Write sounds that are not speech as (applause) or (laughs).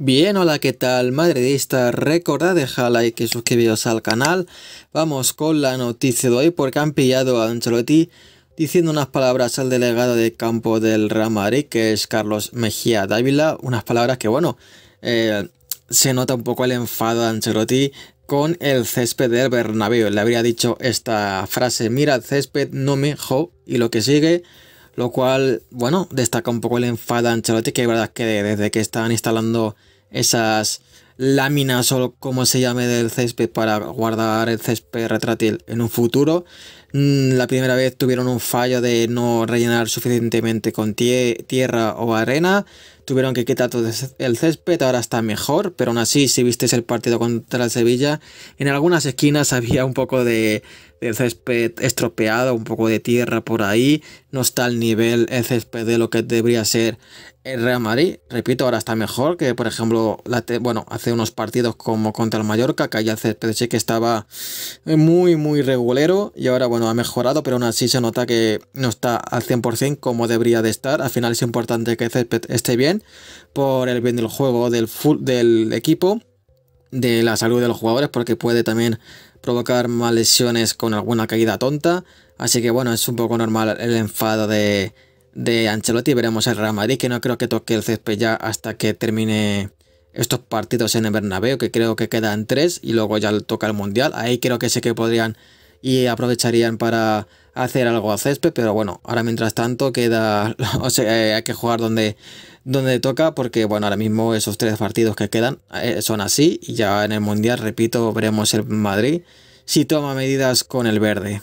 Bien, hola, ¿qué tal? Madridista, recordad dejar like y suscribiros al canal. Vamos con la noticia de hoy porque han pillado a Ancelotti diciendo unas palabras al delegado de campo del Real Madrid, que es Carlos Mejía Dávila, unas palabras que, bueno, eh, se nota un poco el enfado de Ancelotti con el césped del Bernabéu. Le habría dicho esta frase, mira, el césped no me jo, y lo que sigue... Lo cual, bueno, destaca un poco el enfado de Ancelotti, que es verdad que desde que están instalando esas láminas o como se llame del césped para guardar el césped retrátil en un futuro. Mm, la primera vez tuvieron un fallo de no rellenar suficientemente con tierra o arena. Tuvieron que quitar todo el césped, ahora está mejor, pero aún así, si visteis el partido contra el Sevilla, en algunas esquinas (laughs) había un poco de, césped estropeado, un poco de tierra por ahí. No está al nivel el césped de lo que debería ser el Real Madrid. Repito, ahora está mejor que, por ejemplo, la bueno, hace unos partidos como contra el Mallorca, que allá el que estaba eh, muy, muy regulero y ahora, bueno, ha mejorado, pero aún así se nota que no está al 100% como debería de estar. Al final es importante que Césped esté bien por el bien del juego, del, del equipo, de la salud de los jugadores, porque puede también provocar más lesiones con alguna caída tonta. Así que, bueno, es un poco normal el enfado de, de Ancelotti veremos el Real Madrid, que no creo que toque el césped ya hasta que termine estos partidos en el Bernabéu, que creo que quedan tres, y luego ya toca el Mundial. Ahí creo que sé que podrían y aprovecharían para hacer algo a césped, pero bueno, ahora mientras tanto queda, (laughs) o sea, eh, hay que jugar donde, donde toca, porque bueno, ahora mismo esos tres partidos que quedan eh, son así, y ya en el Mundial, repito, veremos el Madrid si toma medidas con el verde.